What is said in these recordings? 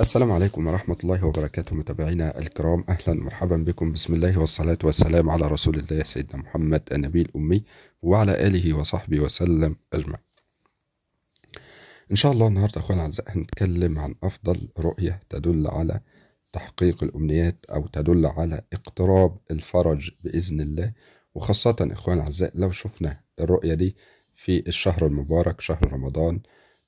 السلام عليكم ورحمة الله وبركاته متابعينا الكرام أهلا ومرحبا بكم بسم الله والصلاة والسلام على رسول الله سيدنا محمد النبي الأمي وعلى آله وصحبه وسلم أجمعين إن شاء الله النهاردة أخوان الأعزاء هنتكلم عن أفضل رؤية تدل على تحقيق الأمنيات أو تدل على اقتراب الفرج بإذن الله وخاصة إخوان الأعزاء لو شفنا الرؤية دي في الشهر المبارك شهر رمضان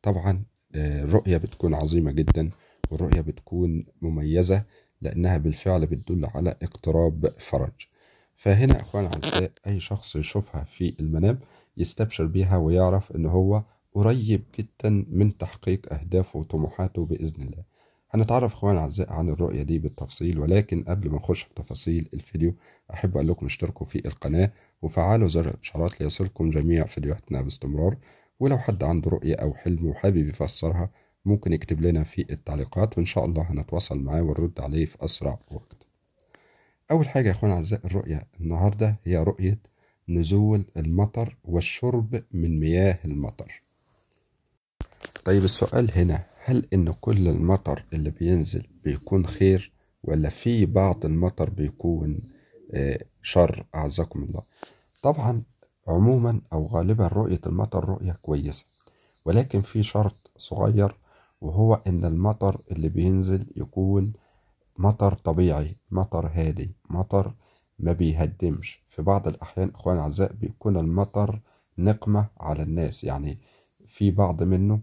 طبعا آه، الرؤية بتكون عظيمة جدا والرؤية بتكون مميزة لأنها بالفعل بتدل على اقتراب فرج فهنا أخوان الأعزاء أي شخص يشوفها في المنام يستبشر بيها ويعرف إن هو قريب جدا من تحقيق أهدافه وطموحاته بإذن الله هنتعرف أخوان الأعزاء عن الرؤية دي بالتفصيل ولكن قبل ما نخش في تفاصيل الفيديو أحب أقول لكم اشتركوا في القناة وفعلوا زر الإشعارات ليصلكم جميع فيديوهاتنا باستمرار ولو حد عنده رؤية أو حلم وحابب يفسرها ممكن يكتب لنا في التعليقات وإن شاء الله هنتواصل معاه ونرد عليه في أسرع وقت أول حاجة يا أخوان أعزائي الرؤية النهاردة هي رؤية نزول المطر والشرب من مياه المطر طيب السؤال هنا هل إن كل المطر اللي بينزل بيكون خير ولا في بعض المطر بيكون آه، شر أعزكم الله طبعا عموما أو غالبا رؤية المطر رؤية كويسة ولكن في شرط صغير وهو ان المطر اللي بينزل يكون مطر طبيعي مطر هادي مطر ما بيهدمش في بعض الأحيان اخوان اعزاء بيكون المطر نقمة على الناس يعني في بعض منه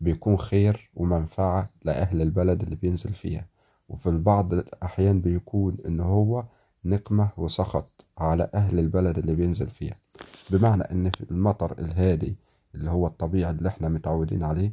بيكون خير ومنفعة لأهل البلد اللي بينزل فيها وفي البعض الأحيان بيكون إن هو نقمة وسخط على أهل البلد اللي بينزل فيها بمعنى إن المطر الهادي اللي هو الطبيعي اللي إحنا متعودين عليه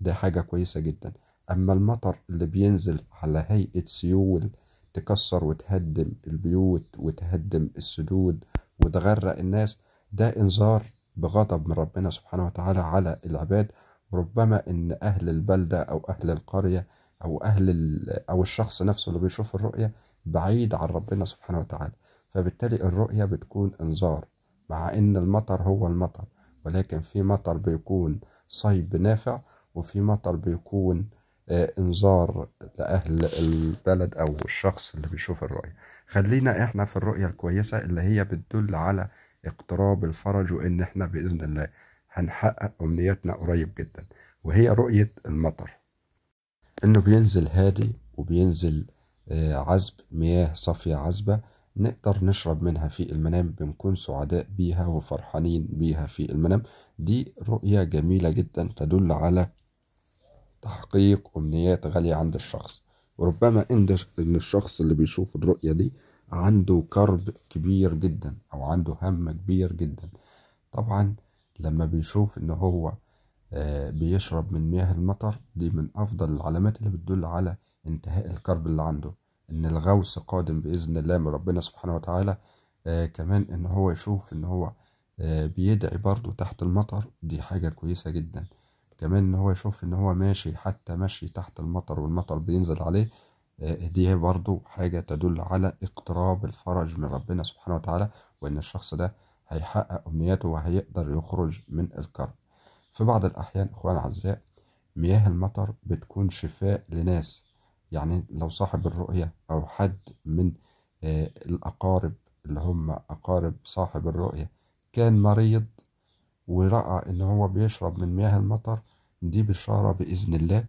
ده حاجة كويسة جدا أما المطر اللي بينزل على هيئة سيول تكسر وتهدم البيوت وتهدم السدود وتغرق الناس ده إنذار بغضب من ربنا سبحانه وتعالى على العباد ربما إن أهل البلدة أو أهل القرية أو أهل أو الشخص نفسه اللي بيشوف الرؤية بعيد عن ربنا سبحانه وتعالى فبالتالي الرؤية بتكون إنذار مع إن المطر هو المطر ولكن في مطر بيكون صيب نافع وفي مطر بيكون آه، انذار لأهل البلد أو الشخص اللي بيشوف الرؤية خلينا احنا في الرؤية الكويسة اللي هي بتدل على اقتراب الفرج وإن احنا بإذن الله هنحقق أمنياتنا قريب جدا وهي رؤية المطر إنه بينزل هادي وبينزل آه، عذب مياه صافية عذبة نقدر نشرب منها في المنام بنكون سعداء بيها وفرحانين بيها في المنام دي رؤية جميلة جدا تدل على تحقيق أمنيات غالية عند الشخص وربما اندهش إن الشخص اللي بيشوف الرؤية دي عنده كرب كبير جدا أو عنده هم كبير جدا طبعا لما بيشوف إن هو آه، بيشرب من مياه المطر دي من أفضل العلامات اللي بتدل على انتهاء الكرب اللي عنده إن الغوص قادم بإذن الله من ربنا سبحانه وتعالى آه كمان إن هو يشوف إن هو آه بيدعي برضه تحت المطر دي حاجة كويسة جدا كمان ان هو يشوف ان هو ماشي حتى مشي تحت المطر والمطر بينزل عليه آه، دي برضو حاجة تدل على اقتراب الفرج من ربنا سبحانه وتعالى وان الشخص ده هيحقق امنياته وهيقدر يخرج من الكرب في بعض الاحيان اخوان الاعزاء مياه المطر بتكون شفاء لناس يعني لو صاحب الرؤية او حد من آه، الاقارب اللي هم اقارب صاحب الرؤية كان مريض ورأى إن هو بيشرب من مياه المطر دي بشارة بإذن الله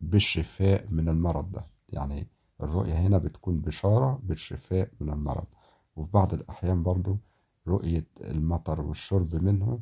بالشفاء من المرض ده يعني الرؤية هنا بتكون بشارة بالشفاء من المرض وفي بعض الأحيان برضو رؤية المطر والشرب منه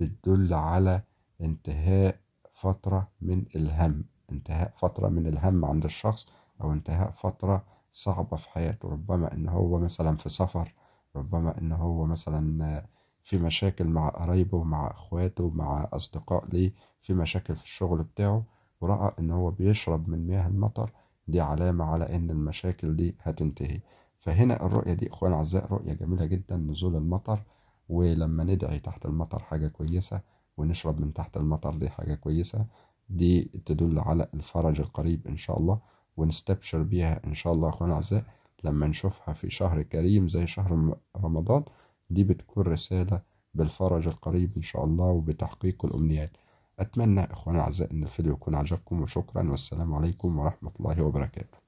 بتدل على انتهاء فترة من الهم انتهاء فترة من الهم عند الشخص أو انتهاء فترة صعبة في حياته ربما إن هو مثلا في سفر ربما إن هو مثلا في مشاكل مع قرايبه ومع اخواته ومع اصدقاء ليه في مشاكل في الشغل بتاعه ورأى ان هو بيشرب من مياه المطر دي علامة على ان المشاكل دي هتنتهي فهنا الرؤية دي اخوان اعزاء رؤية جميلة جدا نزول المطر ولما ندعي تحت المطر حاجة كويسة ونشرب من تحت المطر دي حاجة كويسة دي تدل على الفرج القريب إن شاء الله ونستبشر بيها إن شاء الله أخوان أعزاء لما نشوفها في شهر كريم زي شهر رمضان دي بتكون رسالة بالفرج القريب إن شاء الله وبتحقيق الأمنيات أتمنى إخواني الأعزاء إن الفيديو يكون عجبكم وشكرا والسلام عليكم ورحمة الله وبركاته